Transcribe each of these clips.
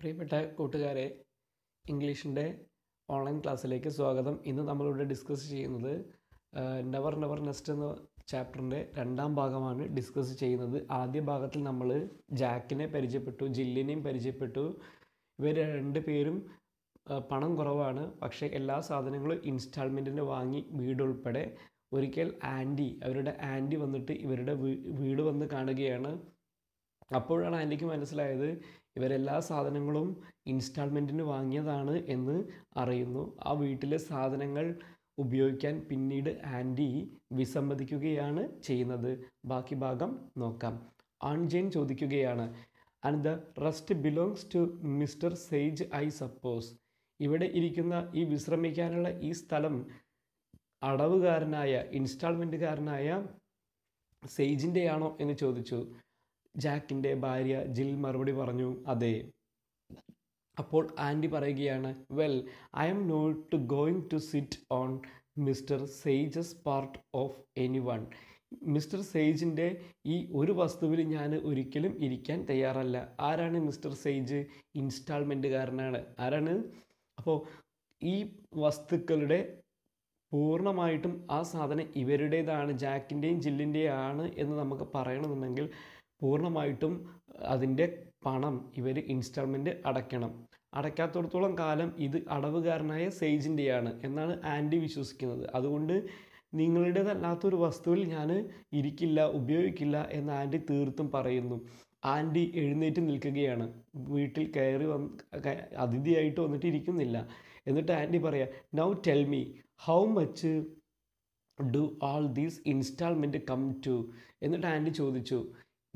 പ്രിയപ്പെട്ട കൂട്ടുകാരെ ഇംഗ്ലീഷിൻ്റെ ഓൺലൈൻ ക്ലാസ്സിലേക്ക് സ്വാഗതം ഇന്ന് നമ്മളിവിടെ ഡിസ്കസ് ചെയ്യുന്നത് നെവർ നെവർ നെസ്റ്റ് എന്ന ചാപ്റ്ററിൻ്റെ രണ്ടാം ഭാഗമാണ് ഡിസ്കസ് ചെയ്യുന്നത് ആദ്യ ഭാഗത്തിൽ നമ്മൾ ജാക്കിനെ പരിചയപ്പെട്ടു ജില്ലിനെയും പരിചയപ്പെട്ടു ഇവർ രണ്ട് പേരും പണം കുറവാണ് പക്ഷേ എല്ലാ സാധനങ്ങളും ഇൻസ്റ്റാൾമെൻറ്റിന് വാങ്ങി വീടുൾപ്പെടെ ഒരിക്കൽ ആൻറ്റി അവരുടെ ആൻറ്റി വന്നിട്ട് ഇവരുടെ വീട് വന്ന് കാണുകയാണ് അപ്പോഴാണ് ആൻറ്റിക്ക് മനസ്സിലായത് ഇവരെല്ലാ സാധനങ്ങളും ഇൻസ്റ്റാൾമെൻറ്റിന് വാങ്ങിയതാണ് എന്ന് അറിയുന്നു ആ വീട്ടിലെ സാധനങ്ങൾ ഉപയോഗിക്കാൻ പിന്നീട് ആൻറ്റി വിസമ്മതിക്കുകയാണ് ചെയ്യുന്നത് ബാക്കി ഭാഗം നോക്കാം ആൺജെയിൻ ചോദിക്കുകയാണ് and the rest belongs to Mister Sage I suppose ഇവിടെ ഇരിക്കുന്ന ഈ വിശ്രമിക്കാനുള്ള ഈ സ്ഥലം അടവുകാരനായ ഇൻസ്റ്റാൾമെൻറ്റുകാരനായ സെയ്ജിൻ്റെയാണോ എന്ന് ചോദിച്ചു ജാക്കിൻ്റെ ഭാര്യ ജിൽ മറുപടി പറഞ്ഞു അതെ അപ്പോൾ ആൻറ്റി പറയുകയാണ് well I'm not going to sit on Mister Sage's part of any one Mister സെയ്ജിൻ്റെ ഈ ഒരു വസ്തുവിൽ ഞാൻ ഒരിക്കലും ഇരിക്കാൻ തയ്യാറല്ല ആരാണ് മിസ്റ്റർ സെയ്ജ് ഇൻസ്റ്റാൾമെൻറ്റുകാരനാണ് ആരാണ് അപ്പോൾ ഈ വസ്തുക്കളുടെ പൂർണ്ണമായിട്ടും ആ സാധനം ഇവരുടേതാണ് ജാക്കിൻ്റെയും ജില്ലിൻ്റെയും ആണ് എന്ന് നമുക്ക് പറയണമെന്നുണ്ടെങ്കിൽ പൂർണ്ണമായിട്ടും അതിൻ്റെ പണം ഇവർ ഇൻസ്റ്റാൾമെൻറ്റ് അടയ്ക്കണം അടയ്ക്കാത്തടത്തോളം കാലം ഇത് അടവുകാരനായ സേജിൻ്റെയാണ് എന്നാണ് ആൻറ്റി വിശ്വസിക്കുന്നത് അതുകൊണ്ട് നിങ്ങളുടേതല്ലാത്തൊരു വസ്തുവിൽ ഞാൻ ഇരിക്കില്ല ഉപയോഗിക്കില്ല എന്ന് ആൻറ്റി തീർത്തും പറയുന്നു ആൻറ്റി എഴുന്നേറ്റ് നിൽക്കുകയാണ് വീട്ടിൽ കയറി വന്ന് അതിഥിയായിട്ട് വന്നിട്ട് ഇരിക്കുന്നില്ല എന്നിട്ട് ആൻറ്റി പറയാം now tell me how much do all these instalment come to എന്നിട്ട് ആൻറ്റി ചോദിച്ചു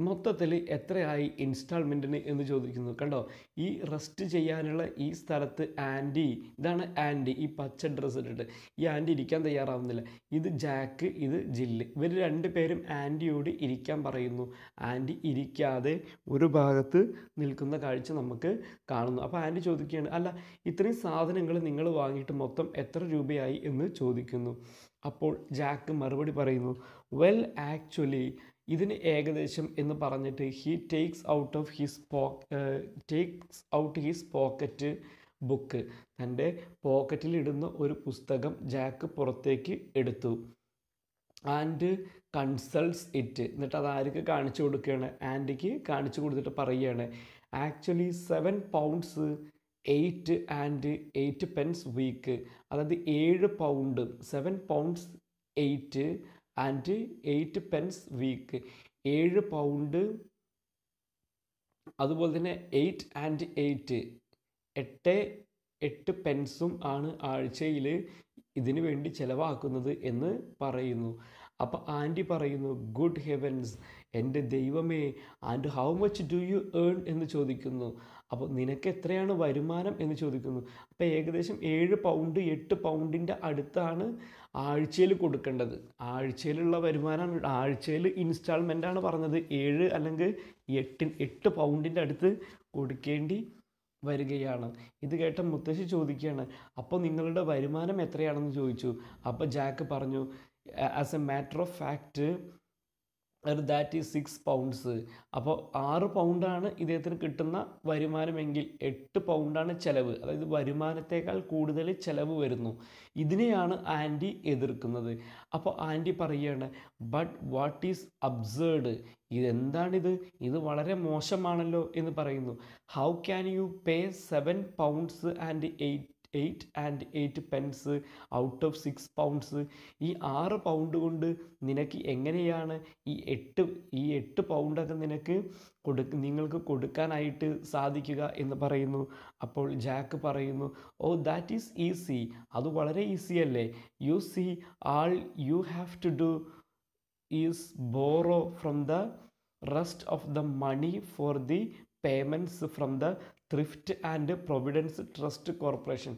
മൊത്തത്തിൽ എത്രയായി ഇൻസ്റ്റാൾമെൻറ്റിന് എന്ന് ചോദിക്കുന്നു കണ്ടോ ഈ റെസ്റ്റ് ചെയ്യാനുള്ള ഈ സ്ഥലത്ത് ആൻറ്റി ഇതാണ് ആൻറ്റി ഈ പച്ച ഡ്രസ്സ് ഇട്ടിട്ട് ഈ ആൻറ്റി ഇരിക്കാൻ തയ്യാറാവുന്നില്ല ഇത് ജാക്ക് ഇത് ജില്ല് ഇവർ രണ്ട് പേരും ആൻറ്റിയോട് ഇരിക്കാൻ പറയുന്നു ആൻറ്റി ഇരിക്കാതെ ഒരു ഭാഗത്ത് നിൽക്കുന്ന കാഴ്ച നമുക്ക് കാണുന്നു അപ്പോൾ ആൻറ്റി ചോദിക്കുകയാണ് അല്ല ഇത്രയും സാധനങ്ങൾ നിങ്ങൾ വാങ്ങിയിട്ട് മൊത്തം എത്ര രൂപയായി എന്ന് ചോദിക്കുന്നു അപ്പോൾ ജാക്ക് മറുപടി പറയുന്നു വെൽ ആക്ച്വലി ഇതിന് ഏകദേശം എന്ന് പറഞ്ഞിട്ട് he takes out of his po takes out his pocket book തൻ്റെ പോക്കറ്റിലിടുന്ന ഒരു പുസ്തകം ജാക്ക് പുറത്തേക്ക് എടുത്തു ആൻഡ് കൺസൾട്ട്സ് ഇറ്റ് എന്നിട്ട് അത് ആർക്ക് കാണിച്ചു കൊടുക്കുകയാണ് ആൻറ്റിക്ക് കാണിച്ചു കൊടുത്തിട്ട് പറയുകയാണ് actually seven pounds eight and eight pence week അതായത് ഏഴ് pound seven pounds eight and eight pence week ഏഴ് പൗണ്ട് അതുപോലെ തന്നെ എയ്റ്റ് ആൻഡ് എയ്റ്റ് എട്ട് എട്ട് പെൻസും ആണ് ആഴ്ചയിൽ ഇതിനു വേണ്ടി ചിലവാക്കുന്നത് എന്ന് പറയുന്നു അപ്പോൾ ആൻറ്റി പറയുന്നു ഗുഡ് ഹെവൻസ് എൻ്റെ ദൈവമേ and how much do you earn എന്ന് ചോദിക്കുന്നു അപ്പോൾ നിനക്ക് എത്രയാണ് വരുമാനം എന്ന് ചോദിക്കുന്നു അപ്പോൾ ഏകദേശം ഏഴ് പൗണ്ട് എട്ട് പൗണ്ടിൻ്റെ അടുത്താണ് ആഴ്ചയിൽ കൊടുക്കേണ്ടത് ആഴ്ചയിലുള്ള വരുമാനമാണ് ആഴ്ചയിൽ ആണ് പറഞ്ഞത് ഏഴ് അല്ലെങ്കിൽ എട്ടിൻ എട്ട് പൗണ്ടിൻ്റെ അടുത്ത് കൊടുക്കേണ്ടി വരികയാണ് ഇത് കേട്ട മുത്തശ്ശി ചോദിക്കുകയാണ് അപ്പോൾ നിങ്ങളുടെ വരുമാനം എത്രയാണെന്ന് ചോദിച്ചു അപ്പോൾ ജാക്ക് പറഞ്ഞു as a matter of fact ഒരു ദാറ്റ് ഈസ് സിക്സ് പൗണ്ട്സ് അപ്പോൾ ആറ് പൗണ്ടാണ് ഇദ്ദേഹത്തിന് കിട്ടുന്ന വരുമാനമെങ്കിൽ എട്ട് പൗണ്ടാണ് ചിലവ് അതായത് വരുമാനത്തേക്കാൾ കൂടുതൽ ചിലവ് വരുന്നു ഇതിനെയാണ് ആൻറ്റി എതിർക്കുന്നത് അപ്പോൾ ആൻറ്റി പറയുകയാണ് ബട്ട് വാട്ട് ഈസ് അബ്സേർഡ് ഇതെന്താണിത് ഇത് വളരെ മോശമാണല്ലോ എന്ന് പറയുന്നു how can you pay seven pounds and eight eight and eight pence out of six pounds ഈ ആറ് പൗണ്ട് കൊണ്ട് നിനക്ക് എങ്ങനെയാണ് ഈ എട്ട് ഈ എട്ട് പൗണ്ടൊക്കെ നിനക്ക് കൊടു നിങ്ങൾക്ക് കൊടുക്കാനായിട്ട് സാധിക്കുക എന്ന് പറയുന്നു അപ്പോൾ ജാക്ക് പറയുന്നു ഓ ദാറ്റ് ഈസ് ഈസി അത് വളരെ ഈസി അല്ലേ you see all you have to do is borrow from the rest of the money for the payments from the thrift and providence trust corporation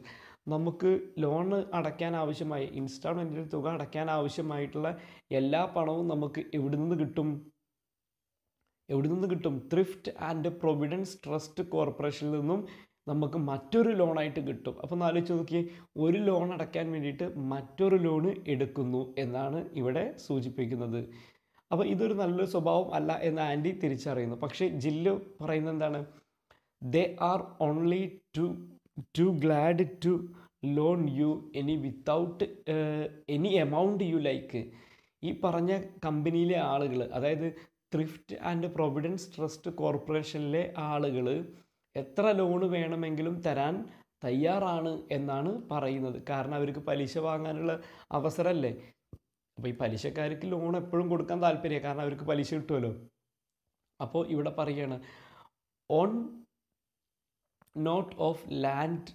നമുക്ക് ലോൺ അടയ്ക്കാൻ ആവശ്യമായി ഇൻസ്റ്റാൾമെൻറ്റിൻ്റെ തുക അടയ്ക്കാൻ ആവശ്യമായിട്ടുള്ള എല്ലാ പണവും നമുക്ക് എവിടെ നിന്ന് കിട്ടും എവിടെ നിന്ന് കിട്ടും ത്രിഫ്റ്റ് ആൻഡ് പ്രൊവിഡൻസ് ട്രസ്റ്റ് കോർപ്പറേഷനിൽ നിന്നും നമുക്ക് മറ്റൊരു ലോണായിട്ട് കിട്ടും അപ്പോൾ ആലോചിച്ച് നോക്കി ഒരു ലോൺ അടയ്ക്കാൻ വേണ്ടിയിട്ട് മറ്റൊരു ലോൺ എടുക്കുന്നു എന്നാണ് ഇവിടെ സൂചിപ്പിക്കുന്നത് അപ്പോൾ ഇതൊരു നല്ലൊരു സ്വഭാവം അല്ല എന്ന് ആൻറ്റി തിരിച്ചറിയുന്നു പക്ഷേ ജില്ലു പറയുന്നത് എന്താണ് they are only too too glad to loan you any without any amount you like ഈ പറഞ്ഞ കമ്പനിയിലെ ആളുകൾ അതായത് ത്രിഫ്റ്റ് ആൻഡ് പ്രൊവിഡൻസ് ട്രസ്റ്റ് കോർപ്പറേഷനിലെ ആളുകൾ എത്ര ലോണ് വേണമെങ്കിലും തരാൻ തയ്യാറാണ് എന്നാണ് പറയുന്നത് കാരണം അവർക്ക് പലിശ വാങ്ങാനുള്ള അവസരമല്ലേ അപ്പോൾ ഈ പലിശക്കാർക്ക് ലോൺ എപ്പോഴും കൊടുക്കാൻ താല്പര്യം കാരണം അവർക്ക് പലിശ കിട്ടുമല്ലോ അപ്പോൾ ഇവിടെ പറയുകയാണ് on note of land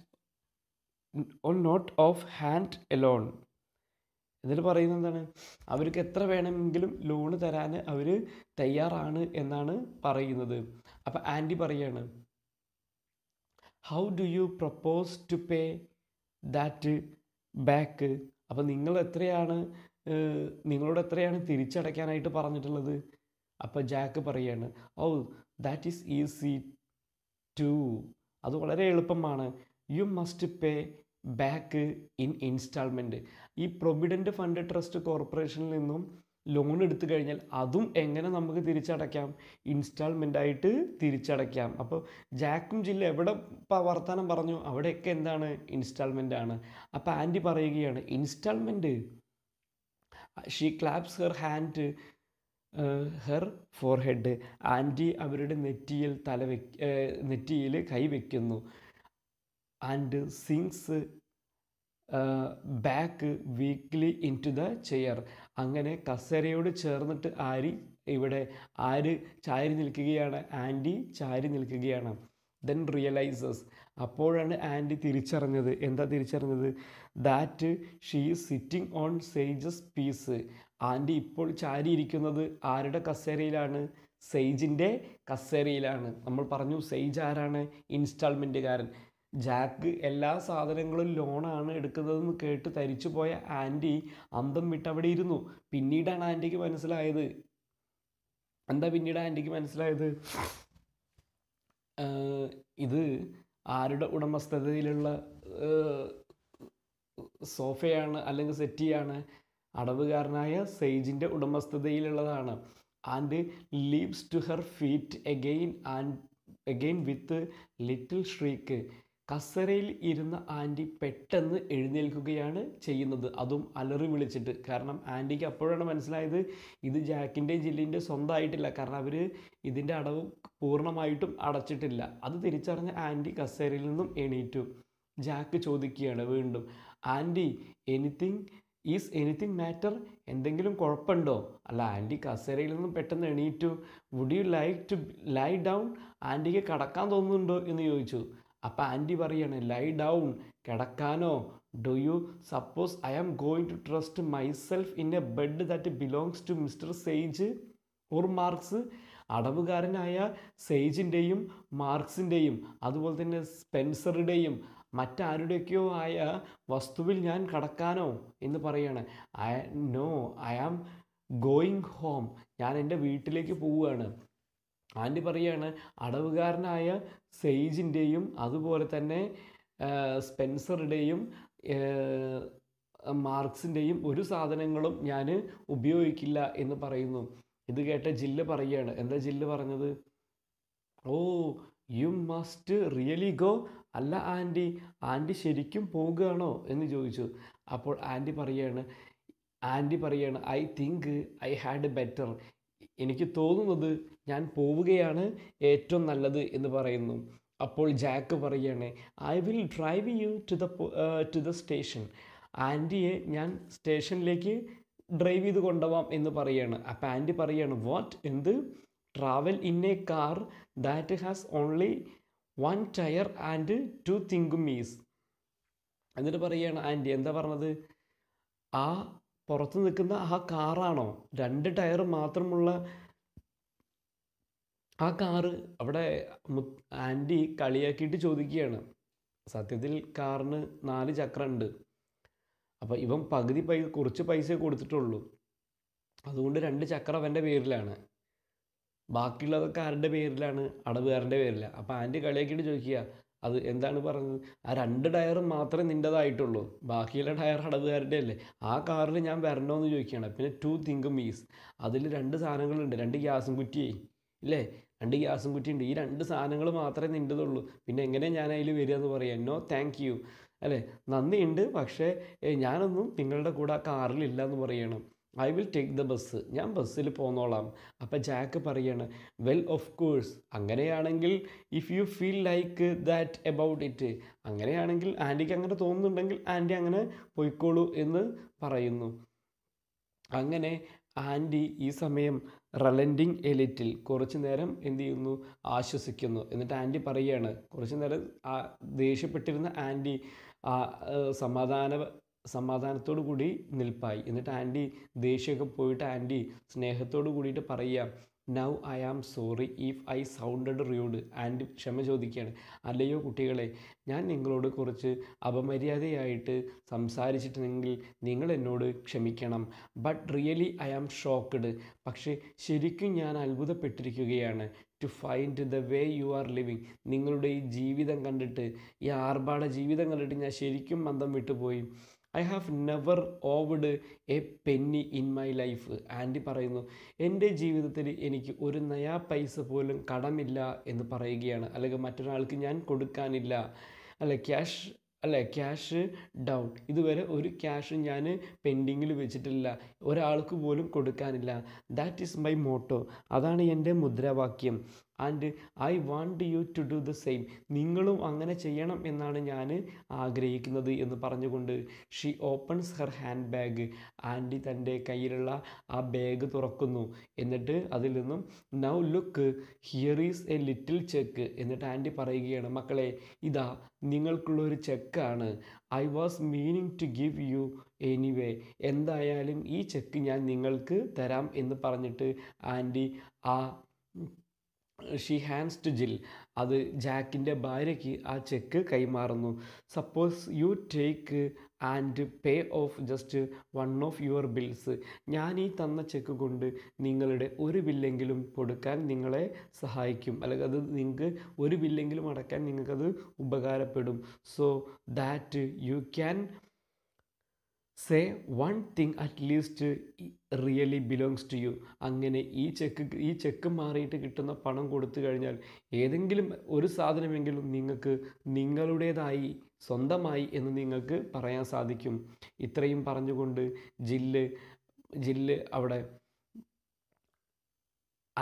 on note of hand loan ഇതിൽ പറയുന്നത് എന്താണ് അവർക്ക് എത്ര വേണമെങ്കിലും ലോണ് തരാൻ അവർ തയ്യാറാണ് എന്നാണ് പറയുന്നത് അപ്പം ആൻറ്റി പറയാണ് how do you propose to pay that back അപ്പം നിങ്ങൾ എത്രയാണ് നിങ്ങളോട് എത്രയാണ് തിരിച്ചടയ്ക്കാനായിട്ട് പറഞ്ഞിട്ടുള്ളത് അപ്പോൾ ജാക്ക് പറയാണ് oh that is easy to അത് വളരെ എളുപ്പമാണ് you must pay back in instalment ഈ പ്രൊവിഡൻറ്റ് ഫണ്ട് ട്രസ്റ്റ് കോർപ്പറേഷനിൽ നിന്നും ലോൺ എടുത്തു കഴിഞ്ഞാൽ അതും എങ്ങനെ നമുക്ക് തിരിച്ചടയ്ക്കാം ഇൻസ്റ്റാൾമെൻ്റ് ആയിട്ട് തിരിച്ചടയ്ക്കാം അപ്പോൾ ജാക്കും ജില്ല എവിടെ വർത്തമാനം പറഞ്ഞു അവിടെയൊക്കെ എന്താണ് ഇൻസ്റ്റാൾമെൻ്റ് ആണ് അപ്പോൾ ആൻറ്റി പറയുകയാണ് instalment she claps her hand her head aunty അവരുടെ നെറ്റിയിൽ തല വെ നെറ്റിയിൽ കൈവയ്ക്കുന്നു and sinks back weakly into the chair അങ്ങനെ കസേരയോട് ചേർന്നിട്ട് ആരി ഇവിടെ ആര് ചാരി നിൽക്കുകയാണ് ആൻറ്റി ചാരി നിൽക്കുകയാണ് ദെൻ റിയലൈസസ് അപ്പോഴാണ് ആൻറ്റി തിരിച്ചറിഞ്ഞത് എന്താ തിരിച്ചറിഞ്ഞത് that she is sitting on Sage's piece aunty ഇപ്പോൾ ചാരിയിരിക്കുന്നത് ആരുടെ കസേരയിലാണ് സെയ്ജിൻ്റെ കസേരയിലാണ് നമ്മൾ പറഞ്ഞു സെയ്ജ് ആരാണ് ഇൻസ്റ്റാൾമെൻറ്റുകാരൻ ജാക്ക് എല്ലാ സാധനങ്ങളും ലോണാണ് എടുക്കുന്നതെന്ന് കേട്ട് തരിച്ചു പോയ ആൻറ്റി അന്തം വിട്ടവിടെ ഇരുന്നു പിന്നീടാണ് ആൻറ്റിക്ക് മനസ്സിലായത് എന്താ പിന്നീട് ആൻറ്റിക്ക് മനസ്സിലായത് ഇത് ആരുടെ ഉടമസ്ഥതയിലുള്ള സോഫയാണ് അല്ലെങ്കിൽ സെറ്റിയാണ് അടവുകാരനായ സെയ്ജിൻ്റെ ഉടമസ്ഥതയിലുള്ളതാണ് and leaps to her feet again and again with little shriek കസേരയിൽ ഇരുന്ന ആൻറ്റി പെട്ടെന്ന് എഴുന്നേൽക്കുകയാണ് ചെയ്യുന്നത് അതും അലറി വിളിച്ചിട്ട് കാരണം ആൻറ്റിക്ക് അപ്പോഴാണ് മനസ്സിലായത് ഇത് ജാക്കിൻ്റെ ജില്ലിൻ്റെ സ്വന്തമായിട്ടില്ല കാരണം അവർ ഇതിൻ്റെ അടവ് പൂർണ്ണമായിട്ടും അടച്ചിട്ടില്ല അത് തിരിച്ചറിഞ്ഞ ആൻറ്റി കസേരയിൽ നിന്നും എണീറ്റു ജാക്ക് ചോദിക്കുകയാണ് വീണ്ടും aunty anything is anything matter എന്തെങ്കിലും കുഴപ്പമുണ്ടോ അല്ല ആൻറ്റി കസേരയിൽ നിന്നും പെട്ടെന്ന് എണീറ്റു would you like to lie down ആൻറ്റിക്ക് കടക്കാൻ തോന്നുന്നുണ്ടോ എന്ന് ചോദിച്ചു അപ്പോൾ ആൻറ്റി പറയാണ് ലൈ ഡൗൺ കിടക്കാനോ do you suppose I am going to trust myself in a bed that belongs to Mister Sage or Marks അടവുകാരനായ സെയ്ജിൻ്റെയും മാർക്സിൻ്റെയും അതുപോലെ തന്നെ സ്പെൻസറുടെയും മറ്റാരുടെയൊക്കെയോ ആയ വസ്തുവിൽ ഞാൻ കടക്കാനോ എന്ന് പറയാണ് I know I am going home ഞാൻ എൻ്റെ വീട്ടിലേക്ക് പോവുകയാണ് ആൻറ്റി പറയുകയാണ് അടവുകാരനായ സെയ്ജിൻ്റെയും അതുപോലെ തന്നെ സ്പെൻസറുടെയും മാർക്സിൻ്റെയും ഒരു സാധനങ്ങളും ഞാൻ ഉപയോഗിക്കില്ല എന്ന് പറയുന്നു ഇത് കേട്ട ജില്ല പറയുകയാണ് എന്താ ജില്ല പറഞ്ഞത് oh you must really go അല്ല ആൻറ്റി ആൻറ്റി ശരിക്കും പോവുകയാണോ എന്ന് ചോദിച്ചു അപ്പോൾ ആൻറ്റി പറയുകയാണ് ആൻറ്റി പറയുകയാണ് I think I had better എനിക്ക് തോന്നുന്നത് ഞാൻ പോവുകയാണ് ഏറ്റവും നല്ലത് എന്ന് പറയുന്നു അപ്പോൾ ജാക്ക് പറയുകയാണ് I will drive you to the to the station ആൻറ്റിയെ ഞാൻ സ്റ്റേഷനിലേക്ക് ഡ്രൈവ് ചെയ്ത് കൊണ്ടുപോവാം എന്ന് പറയുകയാണ് അപ്പം ആൻറ്റി പറയുകയാണ് വാട്ട് എന്ത് travel in a car that has only one tyre and two thingummies എന്നിട്ട് പറയുകയാണ് ആൻറ്റി എന്താ പറഞ്ഞത് ആ പുറത്ത് നിൽക്കുന്ന ആ കാറാണോ രണ്ട് ടയർ മാത്രമുള്ള ആ കാറ് അവിടെ ആൻറ്റി കളിയാക്കിയിട്ട് ചോദിക്കുകയാണ് സത്യത്തിൽ കാറിന് നാല് ചക്രമുണ്ട് അപ്പോൾ ഇവൻ പകുതി പൈസ കുറച്ച് പൈസ കൊടുത്തിട്ടുള്ളൂ അതുകൊണ്ട് രണ്ട് ചക്രം അവൻ്റെ പേരിലാണ് ബാക്കിയുള്ളതൊക്കെ ആരുടെ പേരിലാണ് അടവുകാരൻ്റെ പേരിലാണ് അപ്പോൾ ആൻറ്റി കളിയാക്കിയിട്ട് ചോദിക്കുക അത് എന്താണ് പറഞ്ഞത് ആ രണ്ട് ടയർ മാത്രമേ നിൻ്റേതായിട്ടുള്ളൂ ബാക്കിയുള്ള ടയർ അടവുകാരുടെ അല്ലേ ആ കാറിൽ ഞാൻ വരണമെന്ന് ചോദിക്കുകയാണ് പിന്നെ ടു തിങ്ക് മീസ് അതിൽ രണ്ട് സാധനങ്ങളുണ്ട് രണ്ട് ഗ്യാസും കുറ്റിയേ ഇല്ലേ രണ്ട് ഗ്യാസും കുറ്റിയുണ്ട് ഈ രണ്ട് സാധനങ്ങൾ മാത്രമേ നിൻ്റെതുള്ളൂ പിന്നെ എങ്ങനെ ഞാൻ അതിൽ വരിക എന്ന് പറയാം നോ താങ്ക് യു അല്ലേ നന്ദിയുണ്ട് പക്ഷേ ഞാനൊന്നും നിങ്ങളുടെ കൂടെ ആ കാറിലില്ല എന്ന് പറയണം I will take the bus ഞാൻ ബസ്സിൽ പോന്നോളാം അപ്പം ജാക്ക് പറയാണ് വെൽ ഓഫ് കോഴ്സ് അങ്ങനെയാണെങ്കിൽ if you feel like that about it അങ്ങനെയാണെങ്കിൽ ആൻറ്റിക്ക് അങ്ങനെ തോന്നുന്നുണ്ടെങ്കിൽ ആൻറ്റി അങ്ങനെ പോയിക്കോളൂ എന്ന് പറയുന്നു അങ്ങനെ ആൻറ്റി ഈ സമയം റലൻറ്റിങ് എലിറ്റിൽ കുറച്ച് നേരം എന്ത് ചെയ്യുന്നു ആശ്വസിക്കുന്നു എന്നിട്ട് ആൻറ്റി പറയുകയാണ് കുറച്ച് നേരം ആ ദേഷ്യപ്പെട്ടിരുന്ന ആൻറ്റി ആ സമാധാന സമാധാനത്തോടു കൂടി നിൽപ്പായി എന്നിട്ട് ആൻറ്റി ദേഷ്യമൊക്കെ പോയിട്ട് ആൻറ്റി സ്നേഹത്തോടു കൂടിയിട്ട് പറയുക now I am sorry if I sounded rude and ക്ഷമ ചോദിക്കുകയാണ് അല്ലയോ കുട്ടികളെ ഞാൻ നിങ്ങളോട് കുറച്ച് അപമര്യാദയായിട്ട് സംസാരിച്ചിട്ടുണ്ടെങ്കിൽ നിങ്ങൾ എന്നോട് ക്ഷമിക്കണം but really I am shocked പക്ഷേ ശരിക്കും ഞാൻ അത്ഭുതപ്പെട്ടിരിക്കുകയാണ് to find the way you are living നിങ്ങളുടെ ഈ ജീവിതം കണ്ടിട്ട് ഈ ആർഭാട ജീവിതം കണ്ടിട്ട് ഞാൻ ശരിക്കും മന്ദം വിട്ടുപോയി I have never owed a penny in my life aunty പറയുന്നു എൻ്റെ ജീവിതത്തിൽ എനിക്ക് ഒരു നയാ പൈസ പോലും കടമില്ല എന്ന് പറയുകയാണ് അല്ലെങ്കിൽ മറ്റൊരാൾക്ക് ഞാൻ കൊടുക്കാനില്ല അല്ലെ ക്യാഷ് അല്ലേ ക്യാഷ് ഡൗൺ ഇതുവരെ ഒരു ക്യാഷ് ഞാൻ പെൻഡിങ്ങിൽ വെച്ചിട്ടില്ല ഒരാൾക്ക് പോലും കൊടുക്കാനില്ല ദാറ്റ് ഈസ് മൈ മോട്ടോ അതാണ് എൻ്റെ മുദ്രാവാക്യം and I want you to do the same നിങ്ങളും അങ്ങനെ ചെയ്യണം എന്നാണ് ഞാൻ ആഗ്രഹിക്കുന്നത് എന്ന് പറഞ്ഞുകൊണ്ട് she opens her hand bag aunty തൻ്റെ കയ്യിലുള്ള ആ ബാഗ് തുറക്കുന്നു എന്നിട്ട് അതിൽ നിന്നും now look here is a little cheque എന്നിട്ട് ആൻറ്റി പറയുകയാണ് മക്കളെ ഇതാ നിങ്ങൾക്കുള്ള ഒരു ചെക്കാണ് I was meaning to give you anyway എന്തായാലും ഈ ചെക്ക് ഞാൻ നിങ്ങൾക്ക് തരാം എന്ന് പറഞ്ഞിട്ട് ആൻറ്റി ആ ഷീ ഹാൻഡ്സ് ടു ജിൽ അത് ജാക്കിൻ്റെ ഭാര്യയ്ക്ക് ആ ചെക്ക് കൈമാറുന്നു suppose you take and pay off just one of your bills ഞാൻ ഈ തന്ന ചെക്ക് കൊണ്ട് നിങ്ങളുടെ ഒരു ബില്ലെങ്കിലും കൊടുക്കാൻ നിങ്ങളെ സഹായിക്കും അല്ലെങ്കിൽ അത് നിങ്ങൾക്ക് ഒരു ബില്ലെങ്കിലും അടയ്ക്കാൻ നിങ്ങൾക്കത് ഉപകാരപ്പെടും so that you can say one thing at least really belongs to you അങ്ങനെ ഈ ചെക്ക് ഈ ചെക്ക് മാറിയിട്ട് കിട്ടുന്ന പണം കൊടുത്തു കഴിഞ്ഞാൽ ഏതെങ്കിലും ഒരു സാധനമെങ്കിലും നിങ്ങൾക്ക് നിങ്ങളുടേതായി സ്വന്തമായി എന്ന് നിങ്ങൾക്ക് പറയാൻ സാധിക്കും ഇത്രയും പറഞ്ഞുകൊണ്ട് ജില്ല് ജില്ല് അവിടെ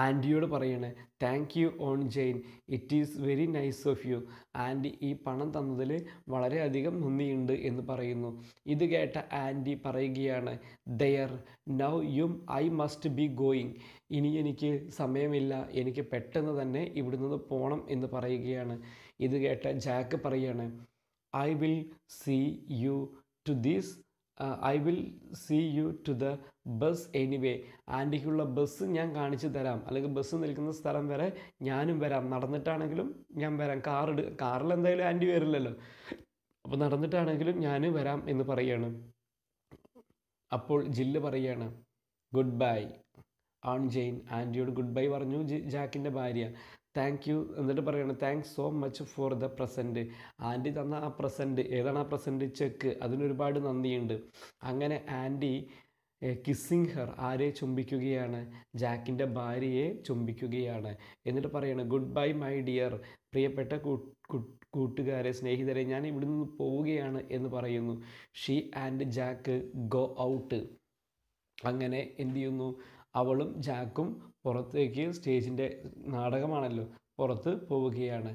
ആൻറ്റിയോട് പറയണേ thank you aunt Jane it is very nice of you aunty ഈ പണം തന്നതിൽ വളരെയധികം നന്ദിയുണ്ട് എന്ന് പറയുന്നു ഇത് കേട്ട ആൻറ്റി പറയുകയാണ് ദയർ നൗ യും ഐ മസ്റ്റ് ബി ഗോയിങ് ഇനി എനിക്ക് സമയമില്ല എനിക്ക് പെട്ടെന്ന് തന്നെ നിന്ന് പോകണം എന്ന് പറയുകയാണ് ഇത് കേട്ട ജാക്ക് പറയാണ് I will see you to these I will see you to the bus anyway ആൻറ്റിക്കുള്ള ബസ് ഞാൻ കാണിച്ചു തരാം അല്ലെങ്കിൽ ബസ് നിൽക്കുന്ന സ്ഥലം വരെ ഞാനും വരാം നടന്നിട്ടാണെങ്കിലും ഞാൻ വരാം കാർ കാറിൽ എന്തായാലും ആൻറ്റി വരില്ലല്ലോ അപ്പോൾ നടന്നിട്ടാണെങ്കിലും ഞാനും വരാം എന്ന് പറയുകയാണ് അപ്പോൾ ജില്ല പറയുകയാണ് ഗുഡ് ബൈ ആൺ ജെയിൻ ആൻറ്റിയോട് ഗുഡ് ബൈ പറഞ്ഞു ജാക്കിൻ്റെ ഭാര്യ താങ്ക് യു എന്നിട്ട് പറയണം thanks so much for the present aunty തന്ന ആ പ്രസൻറ്റ് ഏതാണ് ആ പ്രസൻറ്റ് ചെക്ക് അതിനൊരുപാട് നന്ദിയുണ്ട് അങ്ങനെ ആൻറ്റി കിസ്സിങ് ഹർ ആരെ ചുംബിക്കുകയാണ് ജാക്കിൻ്റെ ഭാര്യയെ ചുംബിക്കുകയാണ് എന്നിട്ട് പറയുന്നത് ഗുഡ് ബൈ മൈ ഡിയർ പ്രിയപ്പെട്ട കൂട്ടുകാരെ സ്നേഹിതരെ ഞാൻ ഇവിടെ നിന്ന് പോവുകയാണ് എന്ന് പറയുന്നു she and Jack go out അങ്ങനെ എന്ത് ചെയ്യുന്നു അവളും ജാക്കും പുറത്തേക്ക് സ്റ്റേജിൻ്റെ നാടകമാണല്ലോ പുറത്ത് പോവുകയാണ്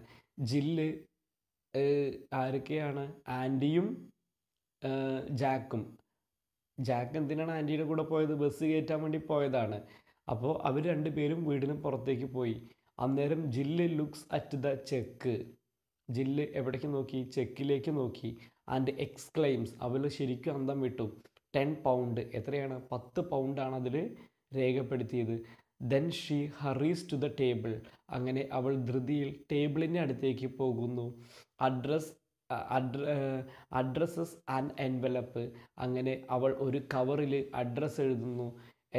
ജില്ല് ആരൊക്കെയാണ് ആൻറ്റിയും ജാക്കും ജാക്ക് എന്തിനാണ് ആൻറ്റിയുടെ കൂടെ പോയത് ബസ് കയറ്റാൻ വേണ്ടി പോയതാണ് അപ്പോൾ അവർ രണ്ടുപേരും വീടിന് പുറത്തേക്ക് പോയി അന്നേരം Jill looks at the cheque Jill എവിടേക്ക് നോക്കി ചെക്കിലേക്ക് നോക്കി ആൻഡ് എക്സ്ക്ലെയിംസ് അവൾ ശരിക്കും അന്തം വിട്ടു ടെൻ പൗണ്ട് എത്രയാണ് പത്ത് പൗണ്ടാണ് അതിൽ രേഖപ്പെടുത്തിയത് then she hurries to the table അങ്ങനെ അവൾ ധൃതിയിൽ ടേബിളിൻ്റെ അടുത്തേക്ക് പോകുന്നു അഡ്രസ് അഡ്ര അഡ്രസ്സസ് ആൻഡ് എൻവലപ്പ് അങ്ങനെ അവൾ ഒരു കവറിൽ അഡ്രസ്സ് എഴുതുന്നു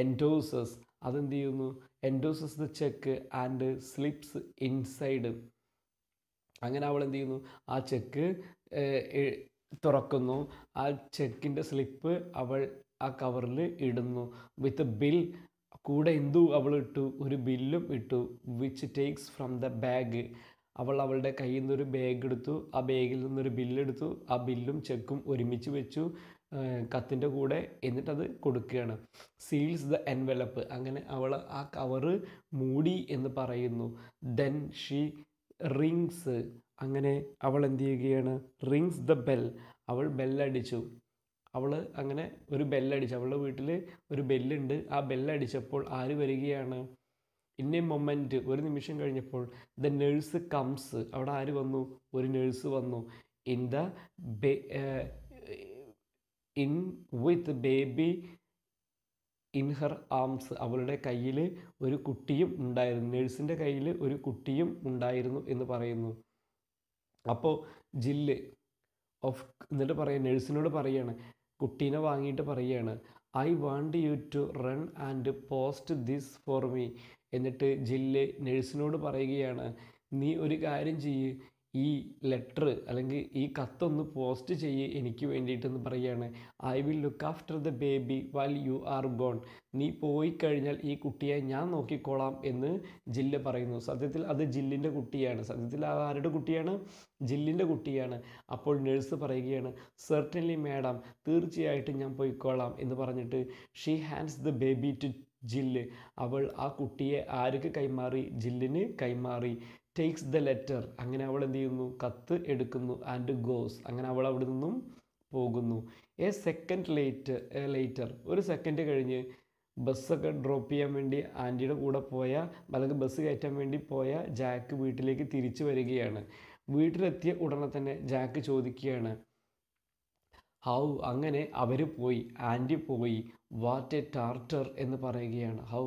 എൻഡോസസ് അതെന്ത് ചെയ്യുന്നു endorses the cheque and slips inside അങ്ങനെ അവൾ എന്ത് ചെയ്യുന്നു ആ ചെക്ക് തുറക്കുന്നു ആ ചെക്കിൻ്റെ സ്ലിപ്പ് അവൾ ആ കവറിൽ ഇടുന്നു വിത്ത് ബിൽ കൂടെ എന്തു അവൾ ഇട്ടു ഒരു ബില്ലും ഇട്ടു which takes from the bag അവൾ അവളുടെ കയ്യിൽ നിന്നൊരു ബാഗ് എടുത്തു ആ ബാഗിൽ നിന്നൊരു ബില്ലെടുത്തു ആ ബില്ലും ചെക്കും ഒരുമിച്ച് വെച്ചു കത്തിൻ്റെ കൂടെ എന്നിട്ടത് കൊടുക്കുകയാണ് സീൽസ് ദ എൻവലപ്പ് അങ്ങനെ അവൾ ആ കവറ് മൂടി എന്ന് പറയുന്നു ദെൻ ഷീ റിങ്സ് അങ്ങനെ അവൾ എന്ത് ചെയ്യുകയാണ് റിങ്സ് ദ ബെൽ അവൾ ബെല്ലടിച്ചു അവൾ അങ്ങനെ ഒരു ബെല്ലടിച്ചു അവളുടെ വീട്ടിൽ ഒരു ബെല്ലുണ്ട് ആ ബെല്ലടിച്ചപ്പോൾ ആര് വരികയാണ് ഇന്നേ മൊമെൻറ്റ് ഒരു നിമിഷം കഴിഞ്ഞപ്പോൾ ദ നേഴ്സ് കംസ് അവിടെ ആര് വന്നു ഒരു നേഴ്സ് വന്നു in the in with baby in her arms അവളുടെ കയ്യിൽ ഒരു കുട്ടിയും ഉണ്ടായിരുന്നു നേഴ്സിൻ്റെ കയ്യിൽ ഒരു കുട്ടിയും ഉണ്ടായിരുന്നു എന്ന് പറയുന്നു അപ്പോൾ ജില്ല് ഓഫ് എന്നിട്ട് പറയുക നേഴ്സിനോട് പറയാണ് കുട്ടീനെ വാങ്ങിയിട്ട് പറയാണ് I want you to run and post this for me എന്നിട്ട് ജില്ല നഴ്സിനോട് പറയുകയാണ് നീ ഒരു കാര്യം ചെയ്യ് ഈ ലെറ്റർ അല്ലെങ്കിൽ ഈ കത്തൊന്ന് പോസ്റ്റ് ചെയ്യ് എനിക്ക് വേണ്ടിയിട്ടെന്ന് പറയുകയാണ് I will look after the baby while you are gone നീ പോയി കഴിഞ്ഞാൽ ഈ കുട്ടിയെ ഞാൻ നോക്കിക്കോളാം എന്ന് ജില്ല പറയുന്നു സത്യത്തിൽ അത് ജില്ലിൻ്റെ കുട്ടിയാണ് സത്യത്തിൽ അത് ആരുടെ കുട്ടിയാണ് ജില്ലിൻ്റെ കുട്ടിയാണ് അപ്പോൾ നഴ്സ് പറയുകയാണ് സെർട്ടൻലി മാഡം തീർച്ചയായിട്ടും ഞാൻ പോയിക്കോളാം എന്ന് പറഞ്ഞിട്ട് she hands the baby to Jill അവൾ ആ കുട്ടിയെ ആർക്ക് കൈമാറി ജില്ലിന് കൈമാറി ടേക്സ് ദ ലെറ്റർ അങ്ങനെ അവൾ എന്ത് ചെയ്യുന്നു കത്ത് എടുക്കുന്നു ആൻഡ് ഗോസ് അങ്ങനെ അവൾ അവിടെ നിന്നും പോകുന്നു എ സെക്കൻഡ് ലേറ്റ് ലേറ്റർ ഒരു സെക്കൻഡ് കഴിഞ്ഞ് ബസ്സൊക്കെ ഡ്രോപ്പ് ചെയ്യാൻ വേണ്ടി ആൻറ്റിയുടെ കൂടെ പോയ അല്ലെങ്കിൽ ബസ് കയറ്റാൻ വേണ്ടി പോയ ജാക്ക് വീട്ടിലേക്ക് തിരിച്ചു വരികയാണ് വീട്ടിലെത്തിയ ഉടനെ തന്നെ ജാക്ക് ചോദിക്കുകയാണ് ഹൗ അങ്ങനെ അവർ പോയി ആൻറ്റി പോയി വാട്ട് എ ടാർട്ടർ എന്ന് പറയുകയാണ് ഹൗ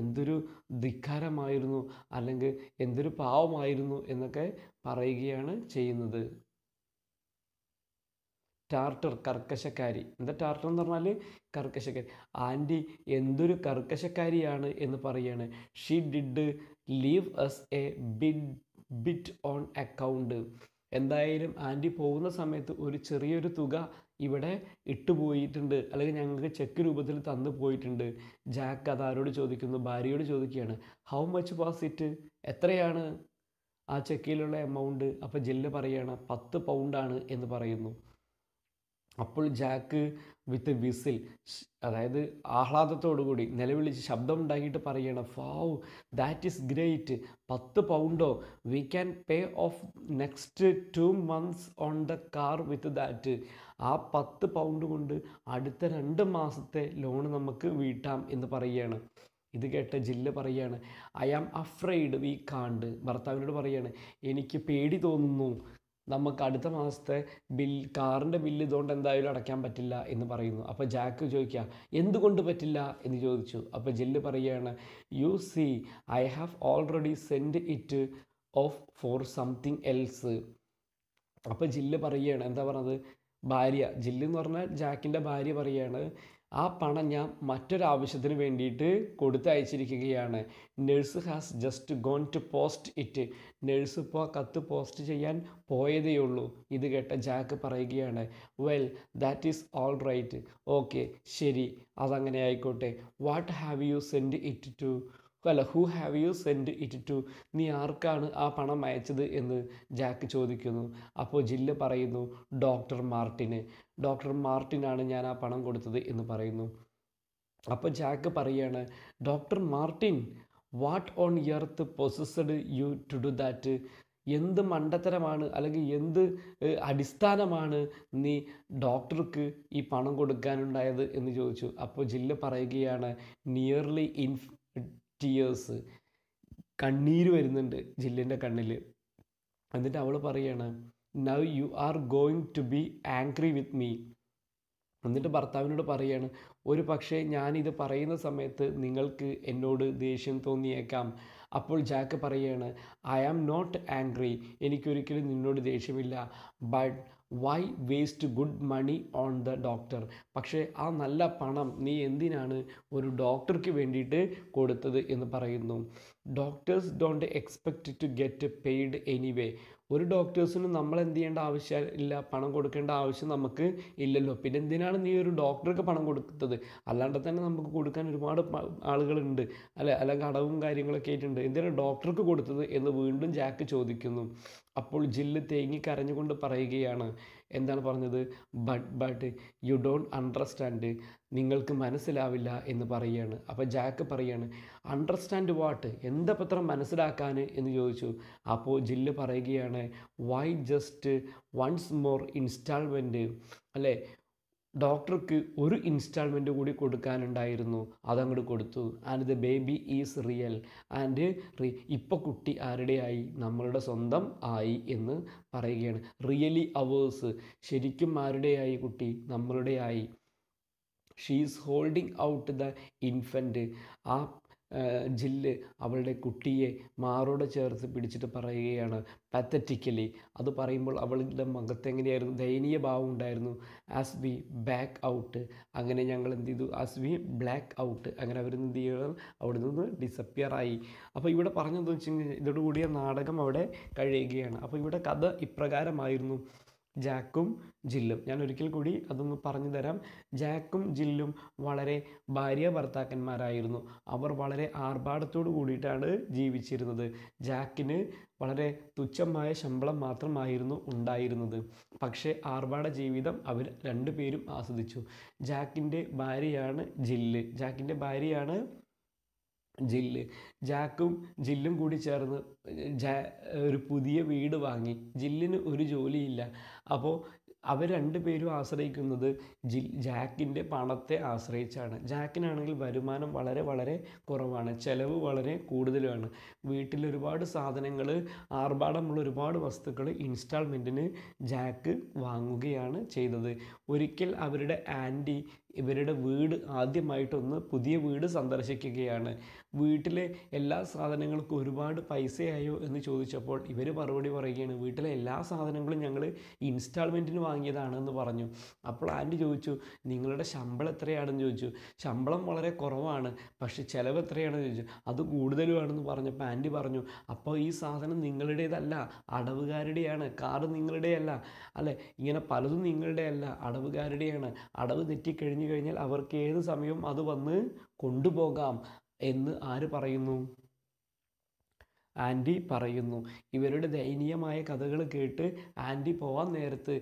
എന്തൊരു ധിക്കാരമായിരുന്നു അല്ലെങ്കിൽ എന്തൊരു പാവമായിരുന്നു എന്നൊക്കെ പറയുകയാണ് ചെയ്യുന്നത് ടാർട്ടർ കർക്കശക്കാരി എന്താ ടാർട്ടർ എന്ന് പറഞ്ഞാൽ കർക്കശക്കാരി ആൻറ്റി എന്തൊരു കർക്കശക്കാരിയാണ് എന്ന് പറയുകയാണ് she did leave us a bid bit on account എന്തായാലും ആൻറ്റി പോകുന്ന സമയത്ത് ഒരു ചെറിയൊരു തുക ഇവിടെ ഇട്ട് പോയിട്ടുണ്ട് അല്ലെങ്കിൽ ഞങ്ങൾക്ക് ചെക്ക് രൂപത്തിൽ തന്നു പോയിട്ടുണ്ട് ജാക്ക് അത് ആരോട് ചോദിക്കുന്നു ഭാര്യയോട് ചോദിക്കുകയാണ് ഹൗ മച്ച് വാസ് ഇറ്റ് എത്രയാണ് ആ ചെക്കിലുള്ള എമൗണ്ട് അപ്പോൾ ജെല്ല് പറയുകയാണ് പത്ത് പൗണ്ടാണ് എന്ന് പറയുന്നു അപ്പോൾ ജാക്ക് വിത്ത് വിസിൽ അതായത് ആഹ്ലാദത്തോടുകൂടി നിലവിളിച്ച് ശബ്ദം ഉണ്ടാക്കിയിട്ട് പറയണം ഫാവ് ദാറ്റ് ഈസ് ഗ്രേറ്റ് പത്ത് പൗണ്ടോ we can pay off next two months on the car with that ആ പത്ത് പൗണ്ട് കൊണ്ട് അടുത്ത രണ്ട് മാസത്തെ ലോൺ നമുക്ക് വീട്ടാം എന്ന് പറയുകയാണ് ഇത് കേട്ട ജില്ല പറയാണ് ഐ ആം അഫ്രൈഡ് വി കാണ്ട് ഭർത്താവിനോട് പറയാണ് എനിക്ക് പേടി തോന്നുന്നു നമുക്ക് അടുത്ത മാസത്തെ ബിൽ കാറിൻ്റെ ബില്ല് ഇതുകൊണ്ട് എന്തായാലും അടയ്ക്കാൻ പറ്റില്ല എന്ന് പറയുന്നു അപ്പോൾ ജാക്ക് ചോദിക്കുക എന്തുകൊണ്ട് പറ്റില്ല എന്ന് ചോദിച്ചു അപ്പോൾ ജില്ല് പറയുകയാണ് you see I have already send it off for something else അപ്പോൾ ജില്ല് പറയുകയാണ് എന്താ പറഞ്ഞത് ഭാര്യ എന്ന് പറഞ്ഞാൽ ജാക്കിൻ്റെ ഭാര്യ പറയുകയാണ് ആ പണം ഞാൻ മറ്റൊരാവശ്യത്തിന് വേണ്ടിയിട്ട് കൊടുത്തയച്ചിരിക്കുകയാണ് nurse has just gone to post it nurse ഇപ്പോൾ കത്ത് പോസ്റ്റ് ചെയ്യാൻ പോയതേ ഉള്ളൂ ഇത് കേട്ട ജാക്ക് പറയുകയാണ് well that is all right okay ശരി അതങ്ങനെ ആയിക്കോട്ടെ what have you send it to അല്ല who have you send it to നീ ആർക്കാണ് ആ പണം അയച്ചത് എന്ന് ജാക്ക് ചോദിക്കുന്നു അപ്പോൾ ജില്ല പറയുന്നു ഡോക്ടർ മാർട്ടിന് ഡോക്ടർ മാർട്ടിനാണ് ഞാൻ ആ പണം കൊടുത്തത് എന്ന് പറയുന്നു അപ്പോൾ ജാക്ക് പറയാണ് doctor Martin what on earth possessed you to do that എന്ത് മണ്ടത്തരമാണ് അല്ലെങ്കിൽ എന്ത് അടിസ്ഥാനമാണ് നീ ഡോക്ടർക്ക് ഈ പണം കൊടുക്കാനുണ്ടായത് എന്ന് ചോദിച്ചു അപ്പോൾ ജില്ല പറയുകയാണ് നിയർലി ഇൻ ടീയേഴ്സ് കണ്ണീര് വരുന്നുണ്ട് ജില്ലിൻ്റെ കണ്ണിൽ എന്നിട്ട് അവൾ പറയാണ് now you are going to be angry with me എന്നിട്ട് ഭർത്താവിനോട് പറയാണ് ഒരു പക്ഷേ ഞാനിത് പറയുന്ന സമയത്ത് നിങ്ങൾക്ക് എന്നോട് ദേഷ്യം തോന്നിയേക്കാം അപ്പോൾ ജാക്ക് പറയുകയാണ് ഐ ആം നോട്ട് ആംഗ്രി എനിക്കൊരിക്കലും നിന്നോട് ദേഷ്യമില്ല but why waste good money on the doctor പക്ഷേ ആ നല്ല പണം നീ എന്തിനാണ് ഒരു ഡോക്ടർക്ക് വേണ്ടിയിട്ട് കൊടുത്തത് എന്ന് പറയുന്നു doctors don't expect to get paid anyway ഒരു ഡോക്ടേഴ്സിന് നമ്മൾ എന്ത് ചെയ്യേണ്ട ആവശ്യം ഇല്ല പണം കൊടുക്കേണ്ട ആവശ്യം നമുക്ക് ഇല്ലല്ലോ പിന്നെ എന്തിനാണ് നീ ഒരു ഡോക്ടർക്ക് പണം കൊടുത്തത് അല്ലാണ്ട് തന്നെ നമുക്ക് കൊടുക്കാൻ ഒരുപാട് ആളുകളുണ്ട് അല്ലെ അല്ലെങ്കിൽ അടവും കാര്യങ്ങളൊക്കെ ആയിട്ടുണ്ട് എന്തിനാണ് ഡോക്ടർക്ക് കൊടുത്തത് എന്ന് വീണ്ടും ജാക്ക് ചോദിക്കുന്നു അപ്പോൾ ജില്ല് തേങ്ങിക്കരഞ്ഞുകൊണ്ട് പറയുകയാണ് എന്താണ് പറഞ്ഞത് but but you don't understand നിങ്ങൾക്ക് മനസ്സിലാവില്ല എന്ന് പറയുകയാണ് അപ്പോൾ ജാക്ക് പറയാണ് അണ്ടർസ്റ്റാൻഡ് വാട്ട് എന്താ പത്രം മനസ്സിലാക്കാൻ എന്ന് ചോദിച്ചു അപ്പോൾ ജില്ല് പറയുകയാണ് why just once more instalment അല്ലേ ഡോക്ടർക്ക് ഒരു ഇൻസ്റ്റാൾമെൻറ്റ് കൂടി കൊടുക്കാനുണ്ടായിരുന്നു അതങ്ങോട്ട് കൊടുത്തു and the baby is real and റി കുട്ടി ആരുടെയായി നമ്മളുടെ സ്വന്തം ആയി എന്ന് പറയുകയാണ് റിയലി അവേഴ്സ് ശരിക്കും ആരുടെയായി കുട്ടി ആയി she is holding out the infant ആ ജില്ല് അവളുടെ കുട്ടിയെ മാറോട് ചേർത്ത് പിടിച്ചിട്ട് പറയുകയാണ് പാത്തറ്റിക്കലി അത് പറയുമ്പോൾ അവളുടെ മുഖത്ത് എങ്ങനെയായിരുന്നു ദയനീയ ഭാവം ഉണ്ടായിരുന്നു ആസ് വി ബാക്ക് ഔട്ട് അങ്ങനെ ഞങ്ങൾ എന്ത് ചെയ്തു ആസ് വി ബ്ലാക്ക് ഔട്ട് അങ്ങനെ അവരെന്ത് എന്ത് അവിടെ നിന്ന് ഡിസപ്പിയർ ആയി അപ്പോൾ ഇവിടെ പറഞ്ഞതെന്ന് വെച്ച് കഴിഞ്ഞാൽ ഇതോടുകൂടിയ നാടകം അവിടെ കഴിയുകയാണ് അപ്പോൾ ഇവിടെ കഥ ഇപ്രകാരമായിരുന്നു ജാക്കും ജില്ലും ഞാൻ ഒരിക്കൽ കൂടി അതൊന്ന് പറഞ്ഞു തരാം ജാക്കും ജില്ലും വളരെ ഭാര്യ ഭർത്താക്കന്മാരായിരുന്നു അവർ വളരെ ആർഭാടത്തോടു കൂടിയിട്ടാണ് ജീവിച്ചിരുന്നത് ജാക്കിന് വളരെ തുച്ഛമായ ശമ്പളം മാത്രമായിരുന്നു ഉണ്ടായിരുന്നത് പക്ഷേ ആർഭാട ജീവിതം അവർ രണ്ടുപേരും ആസ്വദിച്ചു ജാക്കിൻ്റെ ഭാര്യയാണ് ജില്ല് ജാക്കിൻ്റെ ഭാര്യയാണ് ജില്ല് ജാക്കും ജില്ലും കൂടി ചേർന്ന് ജാ ഒരു പുതിയ വീട് വാങ്ങി ജില്ലിന് ഒരു ജോലിയില്ല അപ്പോൾ അവർ രണ്ടുപേരും ആശ്രയിക്കുന്നത് ജി ജാക്കിൻ്റെ പണത്തെ ആശ്രയിച്ചാണ് ജാക്കിനാണെങ്കിൽ വരുമാനം വളരെ വളരെ കുറവാണ് ചിലവ് വളരെ കൂടുതലുമാണ് വീട്ടിൽ ഒരുപാട് സാധനങ്ങൾ ആർഭാടമുള്ള ഒരുപാട് വസ്തുക്കൾ ഇൻസ്റ്റാൾമെൻറ്റിന് ജാക്ക് വാങ്ങുകയാണ് ചെയ്തത് ഒരിക്കൽ അവരുടെ ആൻറ്റി ഇവരുടെ വീട് ആദ്യമായിട്ടൊന്ന് പുതിയ വീട് സന്ദർശിക്കുകയാണ് വീട്ടിലെ എല്ലാ സാധനങ്ങൾക്കും ഒരുപാട് പൈസയായോ എന്ന് ചോദിച്ചപ്പോൾ ഇവർ മറുപടി പറയുകയാണ് വീട്ടിലെ എല്ലാ സാധനങ്ങളും ഞങ്ങൾ ഇൻസ്റ്റാൾമെൻറ്റിന് വാങ്ങിയതാണെന്ന് പറഞ്ഞു അപ്പോൾ ആൻ്റി ചോദിച്ചു നിങ്ങളുടെ ശമ്പളം എത്രയാണെന്ന് ചോദിച്ചു ശമ്പളം വളരെ കുറവാണ് പക്ഷേ ചിലവ് എത്രയാണെന്ന് ചോദിച്ചു അത് കൂടുതലുമാണെന്ന് പറഞ്ഞപ്പോൾ ആൻ്റി പറഞ്ഞു അപ്പോൾ ഈ സാധനം നിങ്ങളുടേതല്ല അടവുകാരുടെയാണ് കാറ് നിങ്ങളുടെയല്ല അല്ലേ ഇങ്ങനെ പലതും നിങ്ങളുടെയല്ല അടവുകാരുടെയാണ് അടവ് തെറ്റിക്കഴിഞ്ഞു കഴിഞ്ഞു കഴിഞ്ഞാൽ അവർക്ക് ഏത് സമയവും അത് വന്ന് കൊണ്ടുപോകാം എന്ന് ആര് പറയുന്നു ആൻറ്റി പറയുന്നു ഇവരുടെ ദയനീയമായ കഥകൾ കേട്ട് ആൻറ്റി പോവാൻ നേരത്ത്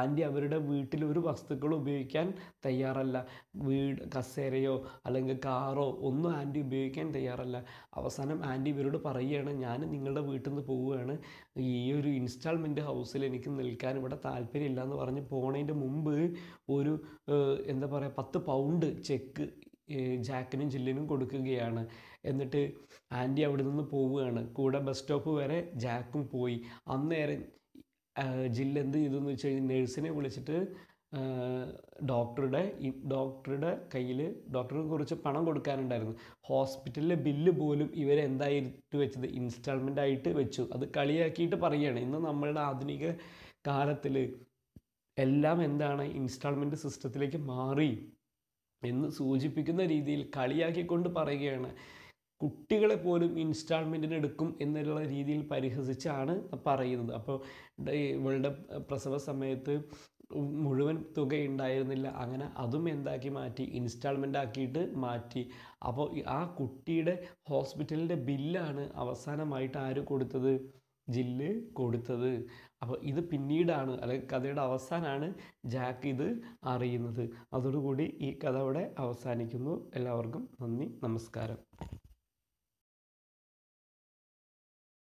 ആൻറ്റി അവരുടെ വീട്ടിൽ ഒരു വസ്തുക്കളും ഉപയോഗിക്കാൻ തയ്യാറല്ല വീട് കസേരയോ അല്ലെങ്കിൽ കാറോ ഒന്നും ആൻറ്റി ഉപയോഗിക്കാൻ തയ്യാറല്ല അവസാനം ആൻറ്റി ഇവരോട് പറയുകയാണ് ഞാൻ നിങ്ങളുടെ വീട്ടിൽ നിന്ന് പോവുകയാണ് ഈ ഒരു ഇൻസ്റ്റാൾമെൻറ്റ് ഹൗസിൽ എനിക്ക് നിൽക്കാൻ ഇവിടെ താല്പര്യമില്ല എന്ന് പറഞ്ഞ് പോണതിൻ്റെ മുമ്പ് ഒരു എന്താ പറയുക പത്ത് പൗണ്ട് ചെക്ക് ജാക്കിനും ജില്ലിനും കൊടുക്കുകയാണ് എന്നിട്ട് ആൻറ്റി അവിടെ നിന്ന് പോവുകയാണ് കൂടെ ബസ് സ്റ്റോപ്പ് വരെ ജാക്കും പോയി അന്നേരം ജില്ല എന്ത് ചെയ്തു എന്ന് വെച്ച് കഴിഞ്ഞാൽ നേഴ്സിനെ വിളിച്ചിട്ട് ഡോക്ടറുടെ ഡോക്ടറുടെ കയ്യിൽ ഡോക്ടർക്ക് കുറച്ച് പണം കൊടുക്കാനുണ്ടായിരുന്നു ഹോസ്പിറ്റലിലെ ബില്ല് പോലും ഇവരെന്തായിട്ട് വെച്ചത് ഇൻസ്റ്റാൾമെൻ്റ് ആയിട്ട് വെച്ചു അത് കളിയാക്കിയിട്ട് പറയുകയാണ് ഇന്ന് നമ്മളുടെ ആധുനിക കാലത്തിൽ എല്ലാം എന്താണ് ഇൻസ്റ്റാൾമെൻറ്റ് സിസ്റ്റത്തിലേക്ക് മാറി എന്ന് സൂചിപ്പിക്കുന്ന രീതിയിൽ കളിയാക്കിക്കൊണ്ട് പറയുകയാണ് കുട്ടികളെ പോലും ഇൻസ്റ്റാൾമെൻറ്റിന് എടുക്കും എന്നുള്ള രീതിയിൽ പരിഹസിച്ചാണ് പറയുന്നത് അപ്പോൾ ഇവളുടെ പ്രസവ സമയത്ത് മുഴുവൻ തുക ഉണ്ടായിരുന്നില്ല അങ്ങനെ അതും എന്താക്കി മാറ്റി ഇൻസ്റ്റാൾമെൻ്റ് ആക്കിയിട്ട് മാറ്റി അപ്പോൾ ആ കുട്ടിയുടെ ഹോസ്പിറ്റലിൻ്റെ ബില്ലാണ് അവസാനമായിട്ട് ആര് കൊടുത്തത് ജില്ല് കൊടുത്തത് അപ്പോൾ ഇത് പിന്നീടാണ് അല്ലെങ്കിൽ കഥയുടെ അവസാനമാണ് ജാക്ക് ഇത് അറിയുന്നത് അതോടുകൂടി ഈ കഥ ഇവിടെ അവസാനിക്കുന്നു എല്ലാവർക്കും നന്ദി നമസ്കാരം